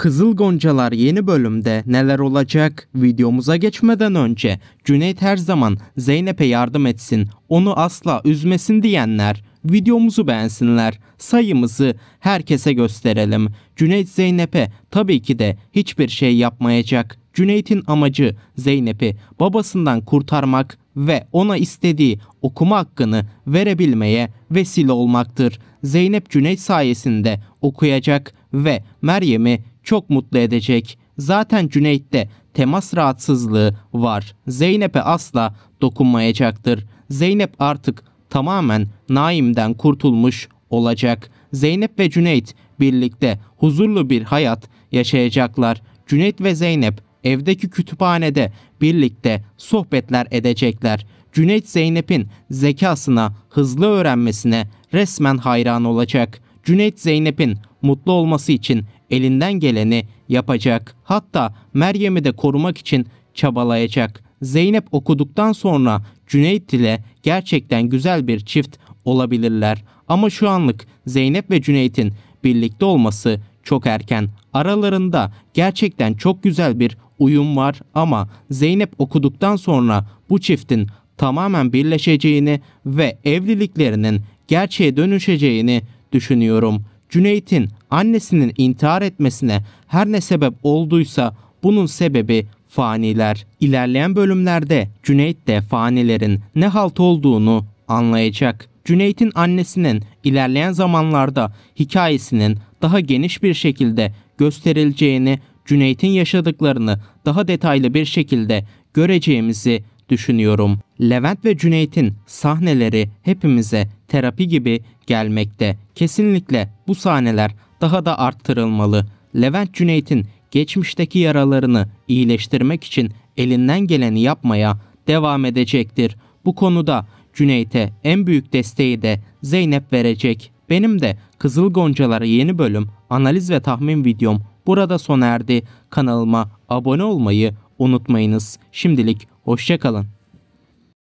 Kızıl Goncalar yeni bölümde neler olacak? Videomuza geçmeden önce Cüneyt her zaman Zeynep'e yardım etsin, onu asla üzmesin diyenler videomuzu beğensinler. Sayımızı herkese gösterelim. Cüneyt Zeynep'e tabii ki de hiçbir şey yapmayacak. Cüneyt'in amacı Zeynep'i babasından kurtarmak ve ona istediği okuma hakkını verebilmeye vesile olmaktır. Zeynep Cüneyt sayesinde okuyacak ve Meryem'i çok mutlu edecek. Zaten Cüneyt'te temas rahatsızlığı var. Zeynep'e asla dokunmayacaktır. Zeynep artık tamamen Naim'den kurtulmuş olacak. Zeynep ve Cüneyt birlikte huzurlu bir hayat yaşayacaklar. Cüneyt ve Zeynep evdeki kütüphanede birlikte sohbetler edecekler. Cüneyt Zeynep'in zekasına, hızlı öğrenmesine resmen hayran olacak. Cüneyt Zeynep'in mutlu olması için elinden geleni yapacak. Hatta Meryem'i de korumak için çabalayacak. Zeynep okuduktan sonra Cüneyt ile gerçekten güzel bir çift olabilirler. Ama şu anlık Zeynep ve Cüneyt'in birlikte olması çok erken. Aralarında gerçekten çok güzel bir uyum var ama Zeynep okuduktan sonra bu çiftin tamamen birleşeceğini ve evliliklerinin gerçeğe dönüşeceğini düşünüyorum. Cüneyt'in annesinin intihar etmesine her ne sebep olduysa bunun sebebi faniler. İlerleyen bölümlerde Cüneyt de fanilerin ne halt olduğunu anlayacak. Cüneyt'in annesinin ilerleyen zamanlarda hikayesinin daha geniş bir şekilde gösterileceğini, Cüneyt'in yaşadıklarını daha detaylı bir şekilde göreceğimizi düşünüyorum. Levent ve Cüneyt'in sahneleri hepimize terapi gibi gelmekte. Kesinlikle bu sahneler daha da arttırılmalı. Levent Cüneyt'in geçmişteki yaralarını iyileştirmek için elinden geleni yapmaya devam edecektir. Bu konuda Cüneyt'e en büyük desteği de Zeynep verecek. Benim de Kızıl Goncaları yeni bölüm analiz ve tahmin videom burada sona erdi. Kanalıma abone olmayı unutmayınız. Şimdilik Hoşçakalın.